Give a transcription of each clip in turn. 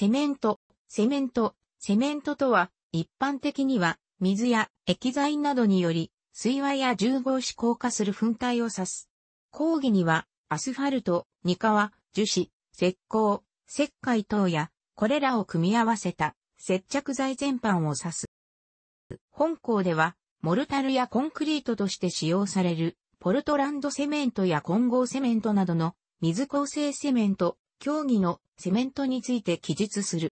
セメント、セメント、セメントとは、一般的には、水や液剤などにより、水和や重合子硬化する粉体を指す。講義には、アスファルト、ニカワ、樹脂、石膏、石灰等や、これらを組み合わせた接着剤全般を指す。本校では、モルタルやコンクリートとして使用される、ポルトランドセメントや混合セメントなどの水構成セメント、競技のセメントについて記述する。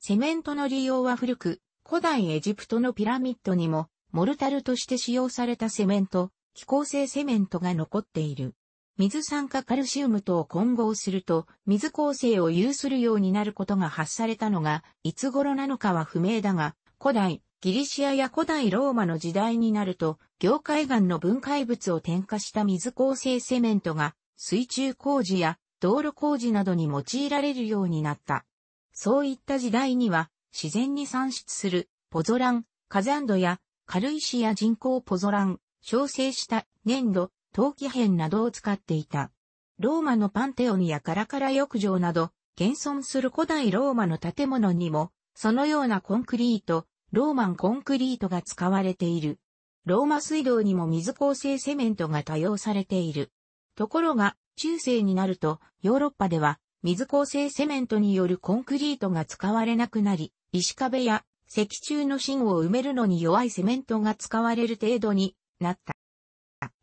セメントの利用は古く、古代エジプトのピラミッドにも、モルタルとして使用されたセメント、気候性セメントが残っている。水酸化カルシウムと混合すると、水構成を有するようになることが発されたのが、いつ頃なのかは不明だが、古代、ギリシアや古代ローマの時代になると、凝灰岩の分解物を添加した水構成セメントが、水中工事や道路工事などに用いられるようになった。そういった時代には、自然に産出するポゾラン、火山土や軽石や人工ポゾラン、焼成した粘土、陶器片などを使っていた。ローマのパンテオニやカラカラ浴場など、現存する古代ローマの建物にも、そのようなコンクリート、ローマンコンクリートが使われている。ローマ水道にも水構成セメントが多用されている。ところが、中世になると、ヨーロッパでは、水構成セメントによるコンクリートが使われなくなり、石壁や石柱の芯を埋めるのに弱いセメントが使われる程度になった。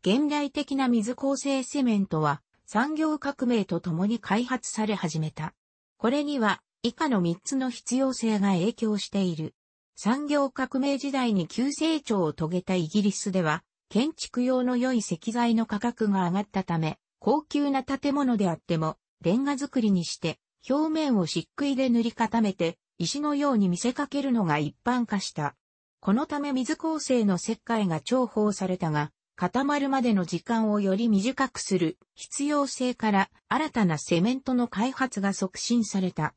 現代的な水構成セメントは産業革命とともに開発され始めた。これには以下の3つの必要性が影響している。産業革命時代に急成長を遂げたイギリスでは、建築用の良い石材の価格が上がったため、高級な建物であっても、レンガ造りにして、表面を漆喰で塗り固めて、石のように見せかけるのが一般化した。このため水構成の石灰が重宝されたが、固まるまでの時間をより短くする必要性から新たなセメントの開発が促進された。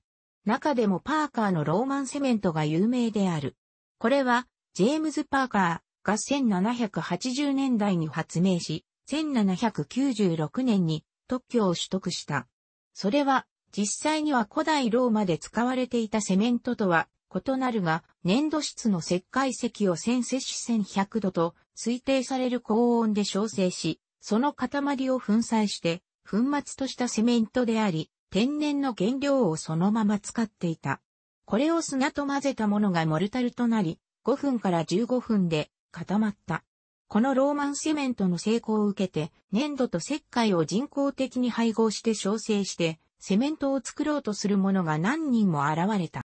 中でもパーカーのローマンセメントが有名である。これはジェームズ・パーカーが1780年代に発明し、1796年に特許を取得した。それは、実際には古代ローマで使われていたセメントとは異なるが、粘土質の石灰石を1000摂氏1100度と推定される高温で焼成し、その塊を粉砕して、粉末としたセメントであり、天然の原料をそのまま使っていた。これを砂と混ぜたものがモルタルとなり、5分から15分で固まった。このローマンセメントの成功を受けて、粘土と石灰を人工的に配合して焼成して、セメントを作ろうとする者が何人も現れた。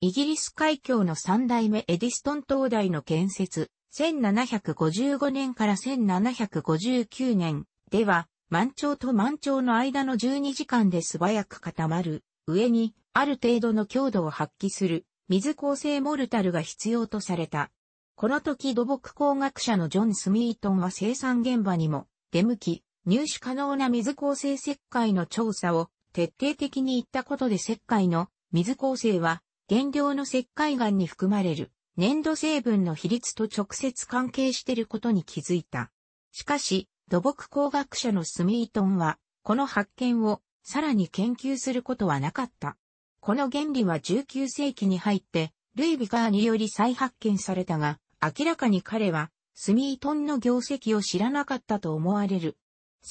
イギリス海峡の三代目エディストン灯台の建設、1755年から1759年では、満潮と満潮の間の12時間で素早く固まる、上に、ある程度の強度を発揮する、水構成モルタルが必要とされた。この時土木工学者のジョン・スミートンは生産現場にも出向き、入手可能な水構成石灰の調査を徹底的に行ったことで石灰の水構成は原料の石灰岩に含まれる粘土成分の比率と直接関係していることに気づいた。しかし、土木工学者のスミートンは、この発見をさらに研究することはなかった。この原理は19世紀に入って、ルイ・ビガーにより再発見されたが、明らかに彼は、スミートンの業績を知らなかったと思われる。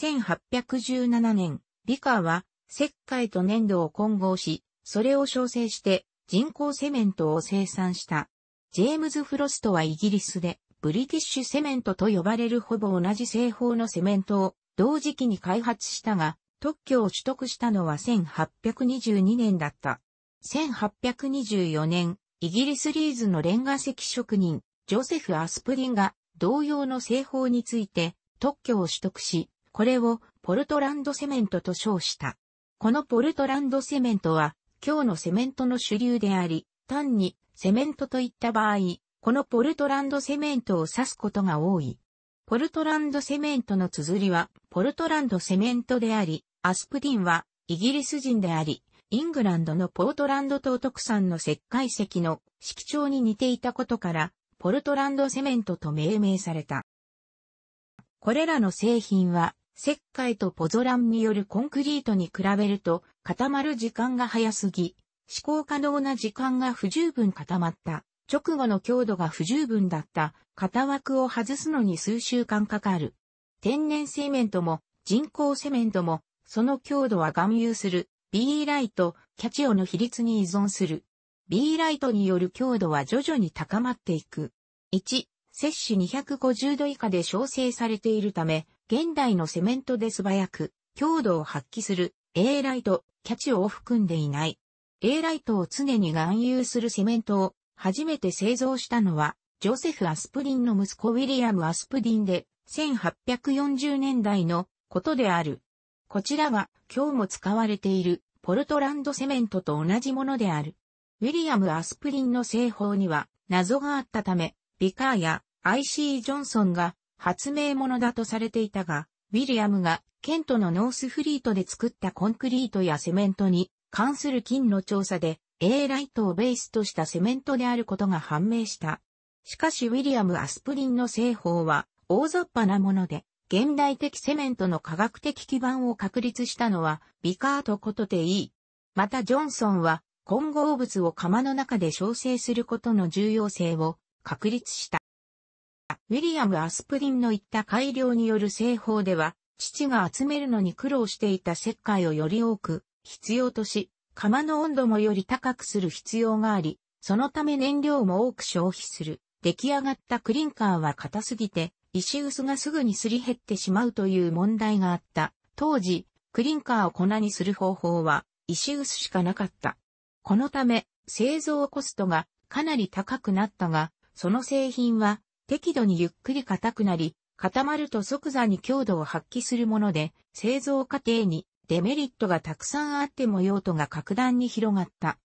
1817年、リカーは、石灰と粘土を混合し、それを焼成して人工セメントを生産した。ジェームズ・フロストはイギリスで、ブリティッシュセメントと呼ばれるほぼ同じ製法のセメントを同時期に開発したが、特許を取得したのは1822年だった。1824年、イギリスリーズのレンガ石職人、ジョセフ・アスプリンが同様の製法について特許を取得し、これをポルトランドセメントと称した。このポルトランドセメントは、今日のセメントの主流であり、単にセメントといった場合、このポルトランドセメントを指すことが多い。ポルトランドセメントの綴りは、ポルトランドセメントであり、アスプディンは、イギリス人であり、イングランドのポートランド島特産の石灰石の色調に似ていたことから、ポルトランドセメントと命名された。これらの製品は、石灰とポゾランによるコンクリートに比べると固まる時間が早すぎ、思考可能な時間が不十分固まった、直後の強度が不十分だった、型枠を外すのに数週間かかる。天然セメントも人工セメントも、その強度は含有する、BE ライト、キャチオの比率に依存する。B ライトによる強度は徐々に高まっていく。1、摂氏250度以下で調整されているため、現代のセメントで素早く、強度を発揮する A ライト、キャチを含んでいない。A ライトを常に含有するセメントを初めて製造したのは、ジョセフ・アスプリンの息子ウィリアム・アスプリンで、1840年代のことである。こちらは今日も使われているポルトランドセメントと同じものである。ウィリアム・アスプリンの製法には謎があったため、ビカーや IC・ ジョンソンが発明者だとされていたが、ウィリアムがケントのノースフリートで作ったコンクリートやセメントに関する金の調査で A ライトをベースとしたセメントであることが判明した。しかしウィリアム・アスプリンの製法は大雑把なもので、現代的セメントの科学的基盤を確立したのはビカーとことでいい。またジョンソンは混合物を釜の中で焼成することの重要性を確立した。ウィリアム・アスプリンの言った改良による製法では、父が集めるのに苦労していた石灰をより多く必要とし、釜の温度もより高くする必要があり、そのため燃料も多く消費する。出来上がったクリンカーは硬すぎて、石臼がすぐにすり減ってしまうという問題があった。当時、クリンカーを粉にする方法は、石臼しかなかった。このため、製造コストがかなり高くなったが、その製品は適度にゆっくり硬くなり、固まると即座に強度を発揮するもので、製造過程にデメリットがたくさんあっても用途が格段に広がった。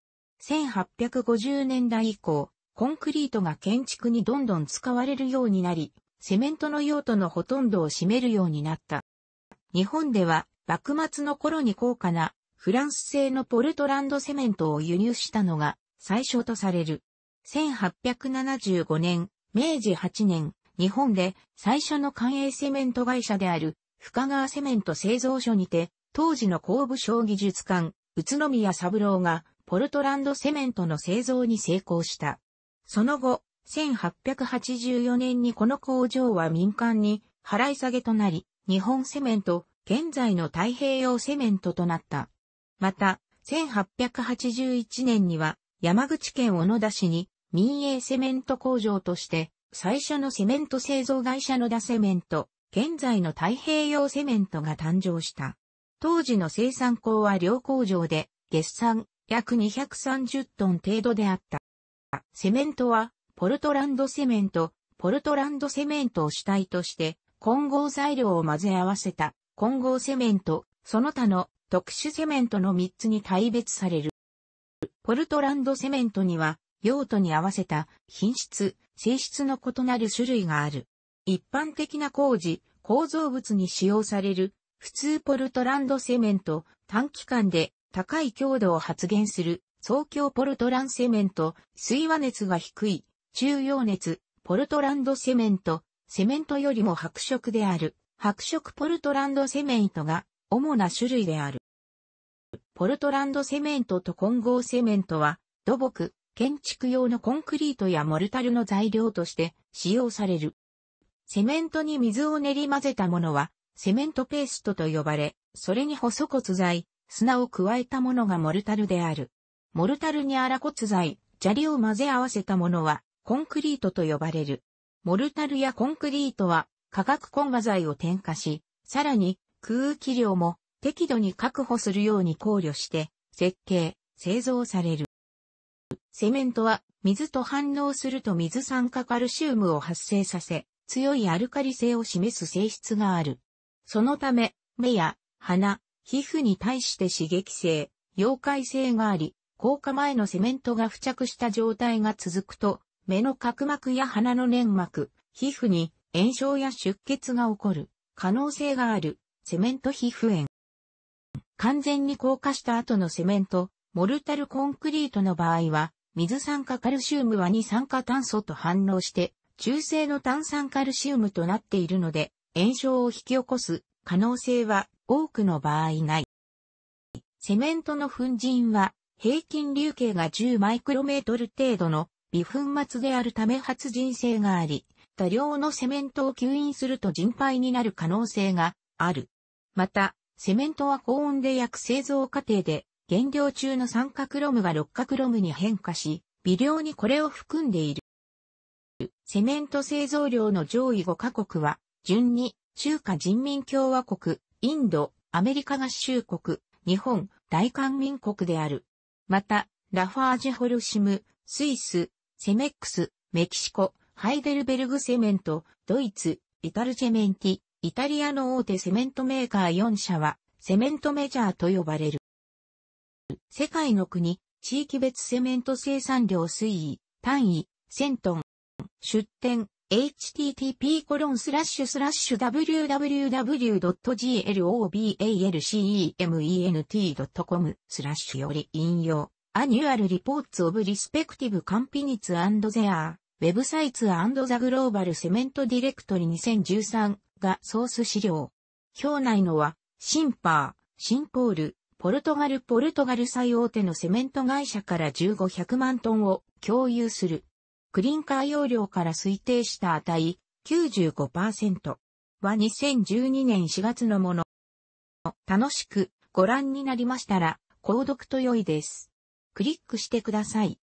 1850年代以降、コンクリートが建築にどんどん使われるようになり、セメントの用途のほとんどを占めるようになった。日本では幕末の頃に高価なフランス製のポルトランドセメントを輸入したのが最初とされる。1875年、明治8年、日本で最初の官営セメント会社である深川セメント製造所にて、当時の工部省技術館、宇都宮三郎がポルトランドセメントの製造に成功した。その後、1884年にこの工場は民間に払い下げとなり、日本セメント、現在の太平洋セメントとなった。また、1881年には山口県小野田市に民営セメント工場として最初のセメント製造会社の田セメント、現在の太平洋セメントが誕生した。当時の生産工は両工場で月産約230トン程度であった。セメントはポルトランドセメント、ポルトランドセメントを主体として混合材料を混ぜ合わせた混合セメント、その他の特殊セメントの3つに大別される。ポルトランドセメントには、用途に合わせた品質、性質の異なる種類がある。一般的な工事、構造物に使用される、普通ポルトランドセメント、短期間で高い強度を発現する、東強ポルトランセメント、水和熱が低い、中溶熱、ポルトランドセメント、セメントよりも白色である、白色ポルトランドセメントが主な種類である。ポルトランドセメントと混合セメントは、土木、建築用のコンクリートやモルタルの材料として使用される。セメントに水を練り混ぜたものは、セメントペーストと呼ばれ、それに細骨材、砂を加えたものがモルタルである。モルタルに粗骨材、砂利を混ぜ合わせたものは、コンクリートと呼ばれる。モルタルやコンクリートは、化学混和剤を添加し、さらに、空気量も適度に確保するように考慮して設計、製造される。セメントは水と反応すると水酸化カルシウムを発生させ、強いアルカリ性を示す性質がある。そのため、目や鼻、皮膚に対して刺激性、溶解性があり、硬化前のセメントが付着した状態が続くと、目の角膜や鼻の粘膜、皮膚に炎症や出血が起こる可能性がある。セメント皮膚炎。完全に硬化した後のセメント、モルタルコンクリートの場合は、水酸化カルシウムは二酸化炭素と反応して、中性の炭酸カルシウムとなっているので、炎症を引き起こす可能性は多くの場合ない。セメントの粉塵は、平均流径が10マイクロメートル程度の微粉末であるため発人性があり、多量のセメントを吸引すると人肺になる可能性がある。また、セメントは高温で焼く製造過程で、原料中の三角ロムが六角ロムに変化し、微量にこれを含んでいる。セメント製造量の上位5カ国は、順に、中華人民共和国、インド、アメリカ合衆国、日本、大韓民国である。また、ラファージホルシム、スイス、セメックス、メキシコ、ハイデルベルグセメント、ドイツ、イタルチェメンティ、イタリアの大手セメントメーカー4社は、セメントメジャーと呼ばれる。世界の国、地域別セメント生産量推移、単位、1000トン。出店、http コロンスラッシュスラッシュ www.global.cement.com スラッシュより引用。アニュアルリポーツオブリスペクティブカンピニツゼアー。ウェブサイツザグローバルセメントディレクトリ2013がソース資料。表内のは、シンパー、シンポール、ポルトガルポルトガル最大手のセメント会社から15、0 0万トンを共有する。クリンカー容量から推定した値95%は2012年4月のもの。楽しくご覧になりましたら、購読と良いです。クリックしてください。